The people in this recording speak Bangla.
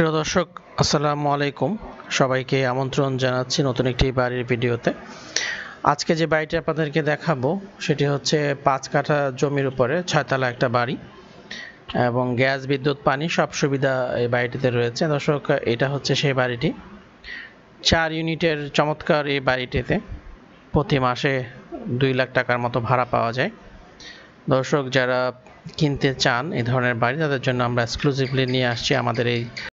প্রিয় দর্শক আসসালামু আলাইকুম সবাইকে আমন্ত্রণ জানাচ্ছি নতুন একটি বাড়ির ভিডিওতে আজকে যে বাড়িটি আপনাদেরকে দেখাবো সেটি হচ্ছে পাঁচ কাঠা জমির উপরে ছয়তলা একটা বাড়ি এবং গ্যাস বিদ্যুৎ পানি সব সুবিধা এই বাড়িটিতে রয়েছে দর্শক এটা হচ্ছে সেই বাড়িটি চার ইউনিটের চমৎকার এই বাড়িটিতে প্রতি মাসে দুই লাখ টাকার মতো ভাড়া পাওয়া যায় দর্শক যারা কিনতে চান এই ধরনের বাড়ি তাদের জন্য আমরা এক্সক্লুসিভলি নিয়ে আসছি আমাদের এই